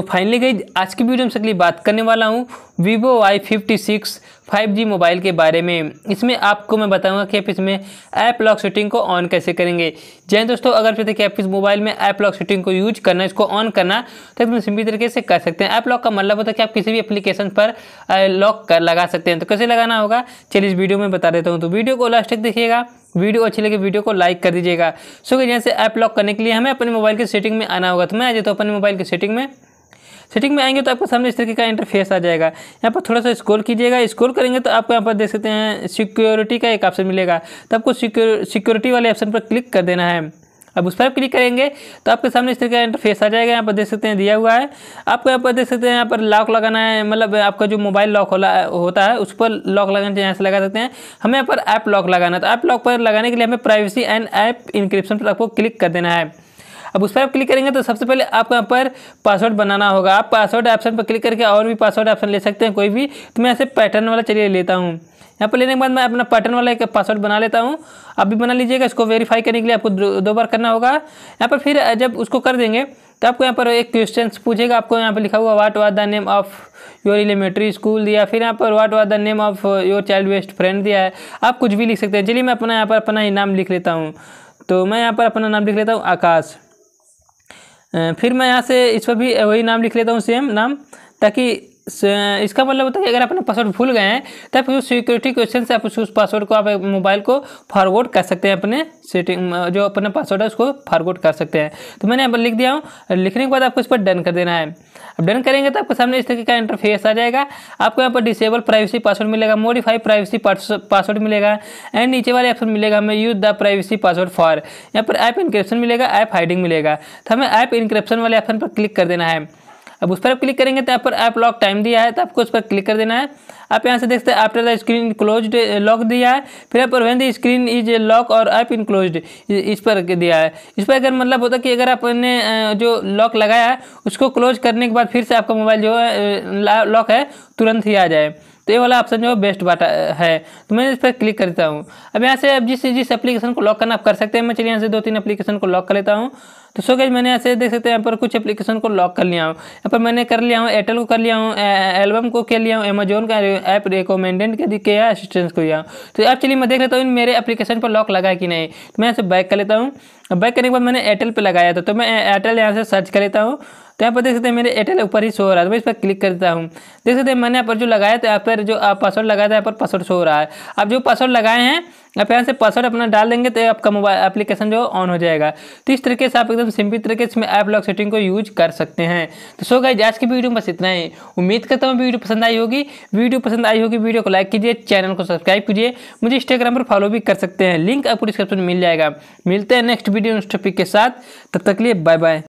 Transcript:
तो फाइनली गई आज की वीडियो में सकली बात करने वाला हूँ Vivo Y fifty six five G mobile के बारे में इसमें आपको मैं बताऊंगा कि आप इसमें ऐप लॉक सेटिंग को ऑन कैसे करेंगे जैन दोस्तों अगर चाहते कि आप इस मोबाइल में ऐप लॉक सेटिंग को यूज करना इसको ऑन करना तो एकदम सिंपल तरीके से कर सकते हैं ऐप लॉक का मतलब होता है कि आप किसी भी एप्लीकेशन पर लॉक कर लगा सकते हैं तो कैसे लगाना होगा चलिए इस वीडियो में बता देता हूँ तो वीडियो को लास्ट तक देखिएगा वीडियो अच्छी लगे वीडियो को लाइक कर दीजिएगा सो कि जैसे ऐप लॉक करने के लिए हमें अपने मोबाइल की सेटिंग में आना होगा तो मैं आ जाता हूँ अपने मोबाइल की सेटिंग में सेटिंग में आएंगे तो आपके सामने इस तरीके का इंटरफेस आ जाएगा यहाँ पर थोड़ा सा स्क्रॉल कीजिएगा स्क्रॉल करेंगे तो आपको यहाँ पर देख सकते हैं सिक्योरिटी का एक ऑप्शन मिलेगा तो आपको सिक्योरिटी वाले ऑप्शन पर क्लिक कर देना है अब उस पर आप क्लिक करेंगे तो आपके सामने इस तरीके का इंटरफेस आ जाएगा यहाँ पर देख सकते हैं दिया हुआ है आपको यहाँ पर देख सकते हैं यहाँ पर लॉक लगाना है मतलब आपका जो मोबाइल लॉक होता है उस पर लॉक लगाना चाहिए यहाँ से लगा सकते हैं हमें यहाँ पर ऐप लॉक लगाना है तो ऐप लॉक पर लगाने के लिए हमें प्राइवेसी एंड ऐप इंक्रिप्शन पर आपको क्लिक कर देना है अब उस पर आप क्लिक करेंगे तो सबसे पहले आपको यहाँ पर पासवर्ड बनाना होगा आप पासवर्ड ऑप्शन पर क्लिक करके और भी पासवर्ड ऑप्शन ले सकते हैं कोई भी तो मैं ऐसे पैटर्न वाला चलिए लेता हूँ यहाँ पर लेने के बाद मैं अपना पैटर्न वाला एक पासवर्ड बना लेता हूँ आप भी बना लीजिएगा इसको वेरीफाई करने के लिए आपको दो बार करना होगा यहाँ पर फिर जब उसको कर देंगे तो आपको यहाँ पर एक क्वेश्चन पूछेगा आपको यहाँ पर लिखा हुआ what was the name of your elementary school दिया फिर यहाँ पर what was the name of your child best friend दिया है आप कुछ भी लिख सकते हैं चलिए मैं अपना यहाँ पर अपना ही नाम लिख लेता हूँ तो मैं यहाँ पर अपना नाम लिख लेता हूँ आकाश फिर मैं यहाँ से इस पर भी वही नाम लिख लेता हूँ सेम नाम ताकि इसका मतलब होता है कि अगर आपने पासवर्ड भूल गए हैं तो फिर सिक्योरिटी क्वेश्चन से आप उस पासवर्ड को आप मोबाइल को फॉरवर्ड कर सकते हैं अपने सेटिंग जो अपना पासवर्ड है उसको फॉरवर्ड कर सकते हैं तो मैंने यहाँ पर लिख दिया हूँ लिखने के बाद आपको इस पर डन कर देना है अब डन करेंगे तो आपके सामने इस तरीके का इंटरफेस आ जाएगा आपको यहाँ पर डिसेबल प्राइवेसी पासवर्ड मिलेगा मॉडिफाई प्राइवेसी पासवर्ड मिलेगा एंड नीचे वाले ऑप्शन मिलेगा हमें use the privacy password for यहाँ पर ऐप इंक्रिप्शन मिलेगा ऐप हाइडिंग मिलेगा तो हमें ऐप इंक्रिप्शन वाले ऑप्शन पर क्लिक कर देना है अब उस पर आप क्लिक करेंगे तो यहाँ पर ऐप लॉक टाइम दिया है तो आपको उस पर क्लिक कर देना है आप यहाँ से देखते हैं after the screen close lock दिया है फिर आप when the screen is lock और ऐप इन क्लोज इस पर दिया है इस पर अगर मतलब होता कि अगर आपने जो लॉक लगाया है उसको क्लोज करने के बाद फिर से आपका मोबाइल जो है लॉक है तुरंत ही आ जाए तो ये वाला ऑप्शन जो है बेस्ट बाटा है तो मैं इस पर क्लिक करता हूँ अब यहाँ से अब जिस जिस एप्लीकेशन को लॉक करना आप कर सकते हैं मैं चलिए यहाँ से दो तीन एप्लीकेशन को लॉक कर लेता हूँ तो सो गई मैंने यहाँ से देख सकते हैं यहाँ पर कुछ एप्लीकेशन को लॉक कर लिया हूँ यहाँ पर मैंने कर लिया हूँ एयरटेल को कर लिया हूँ एल्बम को कर लिया हूँ अमेजोन का ऐप रिकमेंडेड के किया असिस्टेंस को लिया तो अब चलिए मैं देख लेता हूँ मेरे एप्लीकेशन पर लॉक लगा कि नहीं तो मैं यहाँ से बैक कर लेता हूँ बैक करने के बाद मैंने एयरटेल पर लगाया था तो मैं एयरटेल यहाँ से सर्च कर लेता हूँ तो यहाँ पर देख सकते हैं मेरे एयरटेल ऊपर ही शो हो रहा है तो मैं इस पर क्लिक कर देता हूँ देख सकते हैं मैंने यहाँ पर जो लगाया था यहाँ पर जो पासवर्ड लगाया था यहाँ पर पासवर्ड शो हो रहा है आप जो पासवर्ड लगाए हैं आप यहाँ से पासवर्ड अपना डाल देंगे तो आपका मोबाइल एप्लीकेशन जो ऑन हो जाएगा तो इस तरीके से आप एकदम सिंपल तरीके से ऐप लॉक सेटिंग को यूज कर सकते हैं तो सो गाइज आज की वीडियो में बस इतना ही उम्मीद करता हूँ वीडियो पसंद आई होगी वीडियो पसंद आई होगी वीडियो को लाइक कीजिए चैनल को सब्सक्राइब कीजिए मुझे इंस्टाग्राम पर फॉलो भी कर सकते हैं लिंक आपको डिस्क्रिप्शन में मिल जाएगा मिलते हैं नेक्स्ट वीडियो उस टॉपिक के साथ तब तक लिए बाय बाय